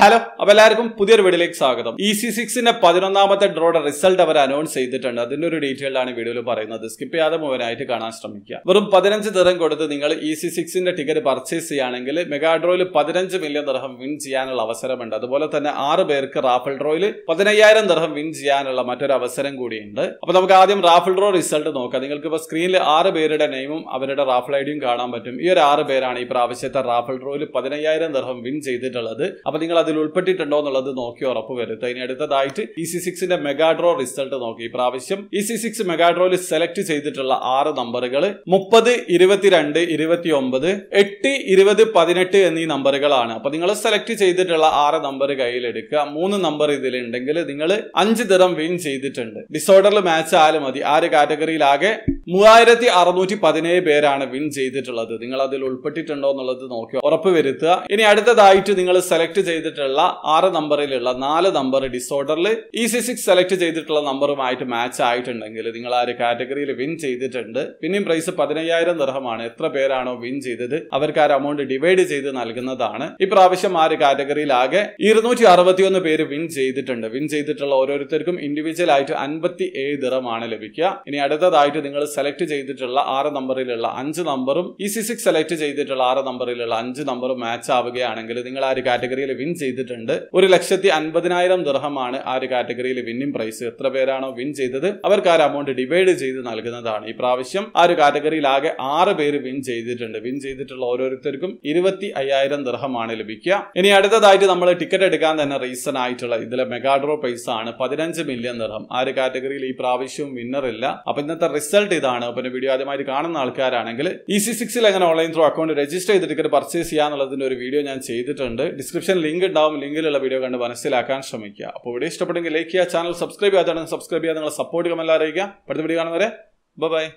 hello അപ്പൊ എല്ലാവർക്കും പുതിയൊരു വീഡിയോയിലേക്ക് സ്വാഗതം ഇ e സി സിക്സിന്റെ പതിനൊന്നാമത്തെ ഡ്രോയുടെ റിസൾട്ട് അവർ അനൗൺസ് ചെയ്തിട്ടുണ്ട് അതിന്റെ ഒരു ഡീറ്റെയിലാണ് വീഡിയോയിൽ പറയുന്നത് സ്കിപ്പ് ചെയ്യാതെ മുഴുവനായിട്ട് കാണാൻ ശ്രമിക്കുക വെറും പതിനഞ്ച് ദിർഹം കൊടുത്ത് നിങ്ങൾ ഇ സി സിക്സിന്റെ ടിക്കറ്റ് പർച്ചേസ് ചെയ്യുകയാണെങ്കിൽ മെഗാ ഡ്രോയിൽ പതിനഞ്ച് മില്യൺ ദിർഹം വിൻ ചെയ്യാനുള്ള അവസരമുണ്ട് അതുപോലെ തന്നെ ആറ് പേർക്ക് റാഫിൾ ഡ്രോയിൽ പതിനയ്യായിരം ദിർഹം വിൻ ചെയ്യാനുള്ള മറ്റൊരു അവസരം കൂടിയുണ്ട് അപ്പൊ നമുക്ക് ആദ്യം റാഫിൾ ഡ്രോ റിസൾട്ട് നോക്കാം നിങ്ങൾക്ക് ഇപ്പോൾ സ്ക്രീനിൽ ആറ് പേരുടെ നെയിമും അവരുടെ റാഫിൾ ഐഡിയും കാണാൻ പറ്റും ഈ ഒരു ആറ് പേരാണ് ഈ പ്രാവശ്യത്തെ റാഫിൾ ഡ്രോയിൽ പതിനയ്യായിരം ദിർഹം വിൻ ചെയ്തിട്ടുള്ളത് അപ്പൊ നിങ്ങൾ അതിൽ ഉൾപ്പെട്ടിട്ടുണ്ടോ എന്നുള്ളത് നോക്കി ഉറപ്പ് വരുത്തുക ഇനി അടുത്തതായിട്ട് ഇ സി സിക്സിന്റെ മെഗാഡ്രോ റിസൾട്ട് നോക്കി പ്രാവശ്യം ഇ സി സിക്സ് മെഗാഡ്രോയിൽ സെലക്ട് ചെയ്തിട്ടുള്ള ആറ് നമ്പറുകൾ മുപ്പത് ഇരുപത്തിരണ്ട് ഇരുപത്തി ഒമ്പത് എട്ട് ഇരുപത് പതിനെട്ട് എന്നീ നമ്പറുകളാണ് അപ്പൊ നിങ്ങൾ സെലക്ട് ചെയ്തിട്ടുള്ള ആറ് നമ്പർ കയ്യിലെടുക്കുക മൂന്ന് നമ്പർ ഇതിലുണ്ടെങ്കിൽ നിങ്ങൾ അഞ്ച് തരം വിൻ ചെയ്തിട്ടുണ്ട് ഡിസോർഡറിൽ മാച്ച് ആയാലും മതി ആ ഒരു കാറ്റഗറിയിലാകെ മൂവായിരത്തി അറുന്നൂറ്റി പതിനേഴ് പേരാണ് വിൻ ചെയ്തിട്ടുള്ളത് നിങ്ങൾ അതിൽ ഉൾപ്പെട്ടിട്ടുണ്ടോ എന്നുള്ളത് നോക്കി ഉറപ്പ് വരുത്തുക ഇനി അടുത്തതായിട്ട് നിങ്ങൾ സെലക്ട് ചെയ്തിട്ടുള്ള ആറ് നമ്പറിലുള്ള നാല് നമ്പർ ഡിസോർഡറിൽ ഇ സി സിക്സ് സെലക്ട് ചെയ്തിട്ടുള്ള നമ്പറുമായിട്ട് മാച്ച് ആയിട്ടുണ്ടെങ്കിൽ നിങ്ങൾ ആ ഒരു കാറ്റഗറിയിൽ വിൻ ചെയ്തിട്ടുണ്ട് പിന്നെയും പ്രൈസ് പതിനയ്യായിരം ദർഹമാണ് എത്ര പേരാണോ വിൻ ചെയ്തത് അവർക്ക് ആ എമൗണ്ട് ഡിവൈഡ് ചെയ്ത് നൽകുന്നതാണ് ഇപ്രാവശ്യം ആ ഒരു കാറ്റഗറിയിൽ ആകെ ഇരുന്നൂറ്റി അറുപത്തിയൊന്ന് പേര് വിൻ ചെയ്തിട്ടുണ്ട് വിൻ ചെയ്തിട്ടുള്ള ഓരോരുത്തർക്കും ഇൻഡിവിജ്വൽ ആയിട്ട് അൻപത്തി ഏഴ് ദിറമാണ് ലഭിക്കുക ഇനി അടുത്തതായിട്ട് നിങ്ങൾ സെലക്ട് ചെയ്തിട്ടുള്ള ആറ് നമ്പറിലുള്ള അഞ്ച് നമ്പറും ഇ സി സിക്സ് സെലക്ട് ചെയ്തിട്ടുള്ള ആറ് നമ്പറിലുള്ള അഞ്ച് നമ്പറും മാച്ച് ആവുകയാണെങ്കിൽ നിങ്ങൾ ആ ഒരു കാറ്റഗറിയിൽ വിൻ ചെയ്തിട്ടുണ്ട് ഒരു ലക്ഷത്തി അൻപതിനായിരം ദൃഹമാണ് ആ ഒരു കാറ്റഗറിയിൽ വിന്നിംഗ് പ്രൈസ് എത്ര പേരാണോ വിൻ ചെയ്തത് അവർക്ക് ആ ഒരു അമൗണ്ട് ഡിവൈഡ് ചെയ്ത് നൽകുന്നതാണ് ഈ പ്രാവശ്യം ആ ഒരു കാറ്റഗറിയിൽ ആകെ ആറ് പേര് വിൻ ചെയ്തിട്ടുണ്ട് വിൻ ചെയ്തിട്ടുള്ള ഓരോരുത്തർക്കും ഇരുപത്തി അയ്യായിരം ദൃഹമാണ് ലഭിക്കുക ഇനി അടുത്തതായിട്ട് നമ്മൾ ടിക്കറ്റ് എടുക്കാൻ തന്നെ റീസൺ ആയിട്ടുള്ള ഇതിലെ മെഗാഡ്രോ പൈസ ആണ് പതിനഞ്ച് മില്യൺ ദൃഹം ആ ഒരു കാറ്റഗറിയിൽ ഈ പ്രാവശ്യവും വിന്നർ ഇല്ല അപ്പൊ ഇന്നത്തെ റിസൾട്ട് ഇതാണ് പിന്നെ വീഡിയോ ആദ്യമായിട്ട് കാണുന്ന ആൾക്കാരാണെങ്കിൽ ഇ സി സിക്സിൽ എങ്ങനെ ഓൺലൈൻ ത്രൂ അക്കൗണ്ട് രജിസ്റ്റർ ചെയ്ത് ടിക്കറ്റ് പർച്ചേസ് ചെയ്യാന്നുള്ളതിന്റെ ഒരു വീഡിയോ ഞാൻ ചെയ്തിട്ടുണ്ട് ഡിസ്ക്രിപ്ഷൻ ലിങ്ക് ഉണ്ടാവും ലിങ്കിലുള്ള വീഡിയോ കണ്ട് മനസ്സിലാക്കാൻ ശ്രമിക്കുക അപ്പോൾ വീഡിയോ ഇഷ്ടപ്പെട്ടെങ്കിൽ ലൈക്ക് ചെയ്യുക ചാനൽ സബ്സ്ക്രൈബ് ചെയ്യാത്തതാണ് സബ്സ്ക്രൈബ് ചെയ്യാൻ നിങ്ങളുടെ സപ്പോർട്ട് കമല്ലാറിയിക്കുക അടുത്ത വീഡിയോ കാണുന്നവരെ ബൈ